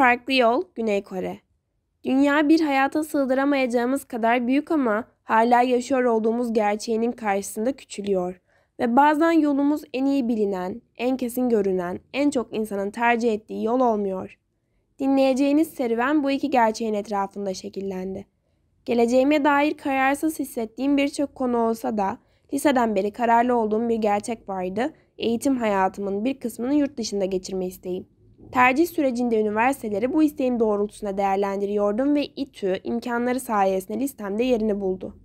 farklı yol Güney Kore. Dünya bir hayata sığdıramayacağımız kadar büyük ama hala yaşıyor olduğumuz gerçeğinin karşısında küçülüyor. Ve bazen yolumuz en iyi bilinen, en kesin görünen, en çok insanın tercih ettiği yol olmuyor. Dinleyeceğiniz serüven bu iki gerçeğin etrafında şekillendi. Geleceğime dair kararsız hissettiğim birçok konu olsa da liseden beri kararlı olduğum bir gerçek vardı. Eğitim hayatımın bir kısmını yurt dışında geçirme isteğim. Tercih sürecinde üniversiteleri bu isteğim doğrultusunda değerlendiriyordum ve İTÜ imkanları sayesinde listemde yerini buldu.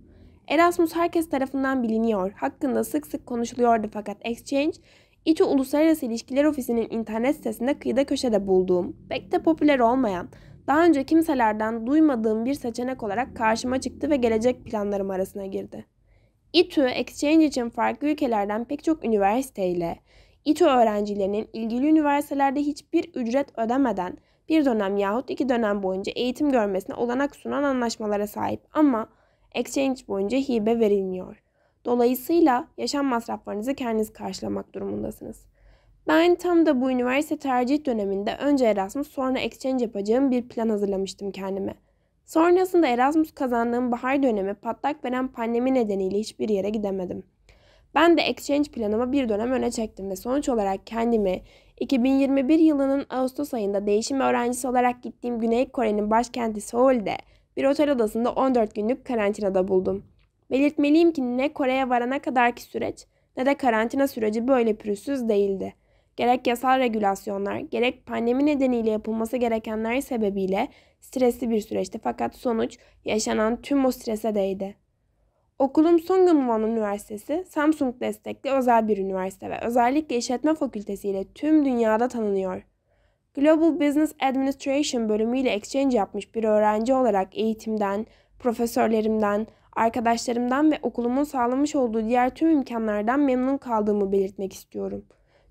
Erasmus herkes tarafından biliniyor, hakkında sık sık konuşuluyordu fakat Exchange, İTÜ Uluslararası İlişkiler Ofisi'nin internet sitesinde kıyıda köşede bulduğum, pek de popüler olmayan, daha önce kimselerden duymadığım bir seçenek olarak karşıma çıktı ve gelecek planlarım arasına girdi. İTÜ, Exchange için farklı ülkelerden pek çok üniversiteyle, İTÜ öğrencilerinin ilgili üniversitelerde hiçbir ücret ödemeden bir dönem yahut iki dönem boyunca eğitim görmesine olanak sunan anlaşmalara sahip ama exchange boyunca hibe verilmiyor. Dolayısıyla yaşam masraflarınızı kendiniz karşılamak durumundasınız. Ben tam da bu üniversite tercih döneminde önce Erasmus sonra exchange yapacağım bir plan hazırlamıştım kendime. Sonrasında Erasmus kazandığım bahar dönemi patlak veren pandemi nedeniyle hiçbir yere gidemedim. Ben de exchange planımı bir dönem öne çektim ve sonuç olarak kendimi 2021 yılının Ağustos ayında değişim öğrencisi olarak gittiğim Güney Kore'nin başkenti Seul'de bir otel odasında 14 günlük karantinada buldum. Belirtmeliyim ki ne Kore'ye varana kadarki süreç ne de karantina süreci böyle pürüzsüz değildi. Gerek yasal regülasyonlar, gerek pandemi nedeniyle yapılması gerekenler sebebiyle stresli bir süreçti fakat sonuç yaşanan tüm o strese değdi. Okulum Sungyeonwon Üniversitesi, Samsung destekli özel bir üniversite ve özellikle işletme fakültesiyle tüm dünyada tanınıyor. Global Business Administration bölümüyle exchange yapmış bir öğrenci olarak eğitimden, profesörlerimden, arkadaşlarımdan ve okulumun sağlamış olduğu diğer tüm imkanlardan memnun kaldığımı belirtmek istiyorum.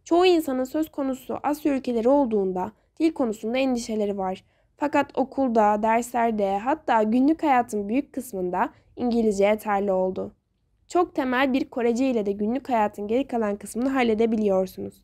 Çoğu insanın söz konusu Asya ülkeleri olduğunda dil konusunda endişeleri var. Fakat okulda, derslerde, hatta günlük hayatın büyük kısmında İngilizce yeterli oldu. Çok temel bir Korece ile de günlük hayatın geri kalan kısmını halledebiliyorsunuz.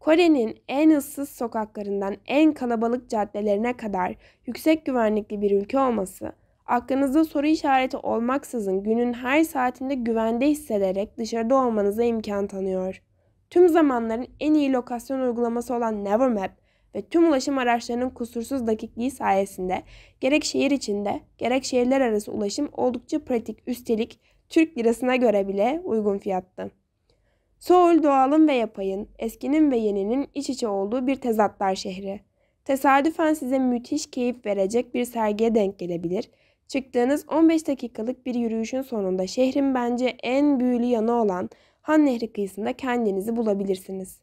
Kore'nin en ıssız sokaklarından en kalabalık caddelerine kadar yüksek güvenlikli bir ülke olması, aklınızda soru işareti olmaksızın günün her saatinde güvende hissederek dışarıda olmanıza imkan tanıyor. Tüm zamanların en iyi lokasyon uygulaması olan Nevermap, ve tüm ulaşım araçlarının kusursuz dakikliği sayesinde gerek şehir içinde gerek şehirler arası ulaşım oldukça pratik üstelik Türk lirasına göre bile uygun fiyattı. Seul doğalın ve yapayın, eskinin ve yeninin iç içe olduğu bir tezatlar şehri. Tesadüfen size müthiş keyif verecek bir sergiye denk gelebilir. Çıktığınız 15 dakikalık bir yürüyüşün sonunda şehrin bence en büyülü yanı olan Han Nehri kıyısında kendinizi bulabilirsiniz.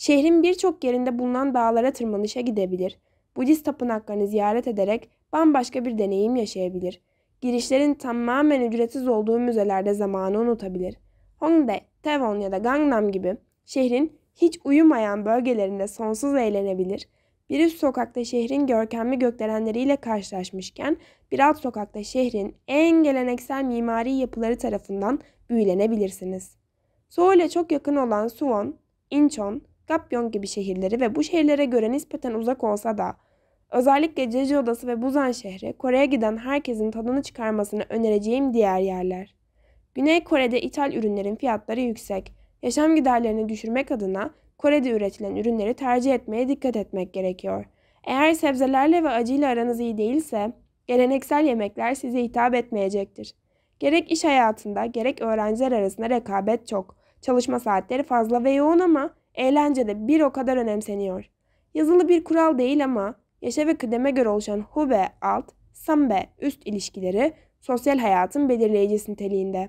Şehrin birçok yerinde bulunan dağlara tırmanışa gidebilir. Budist tapınaklarını ziyaret ederek bambaşka bir deneyim yaşayabilir. Girişlerin tamamen ücretsiz olduğu müzelerde zamanı unutabilir. Hongdae, Tewon ya da Gangnam gibi şehrin hiç uyumayan bölgelerinde sonsuz eğlenebilir. Bir üst sokakta şehrin görkemli gökdelenleriyle karşılaşmışken bir alt sokakta şehrin en geleneksel mimari yapıları tarafından büyülenebilirsiniz. Seoul'e çok yakın olan Suwon, Incheon, Skopyon gibi şehirleri ve bu şehirlere göre nispeten uzak olsa da özellikle Jeju Odası ve Busan şehri Kore'ye giden herkesin tadını çıkarmasını önereceğim diğer yerler. Güney Kore'de ithal ürünlerin fiyatları yüksek. Yaşam giderlerini düşürmek adına Kore'de üretilen ürünleri tercih etmeye dikkat etmek gerekiyor. Eğer sebzelerle ve acıyla aranız iyi değilse, geleneksel yemekler size hitap etmeyecektir. Gerek iş hayatında gerek öğrenciler arasında rekabet çok. Çalışma saatleri fazla ve yoğun ama eğlence de bir o kadar önemseniyor. Yazılı bir kural değil ama yaşa ve kıdeme göre oluşan hube alt, sambe üst ilişkileri sosyal hayatın belirleyici niteliğinde.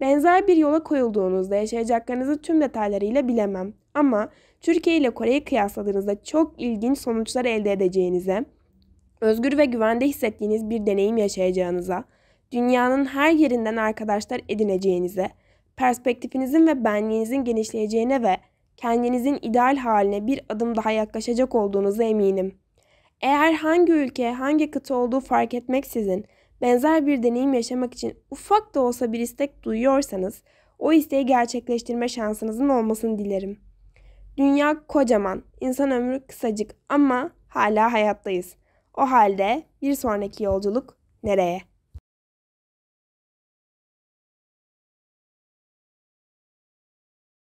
Benzer bir yola koyulduğunuzda yaşayacaklarınızı tüm detaylarıyla bilemem ama Türkiye ile Kore'yi kıyasladığınızda çok ilginç sonuçlar elde edeceğinize, özgür ve güvende hissettiğiniz bir deneyim yaşayacağınıza, dünyanın her yerinden arkadaşlar edineceğinize, perspektifinizin ve benliğinizin genişleyeceğine ve kendinizin ideal haline bir adım daha yaklaşacak olduğunuza eminim. Eğer hangi ülke, hangi kıta olduğu fark etmeksizin benzer bir deneyim yaşamak için ufak da olsa bir istek duyuyorsanız o isteği gerçekleştirme şansınızın olmasını dilerim. Dünya kocaman, insan ömrü kısacık ama hala hayattayız. O halde bir sonraki yolculuk nereye?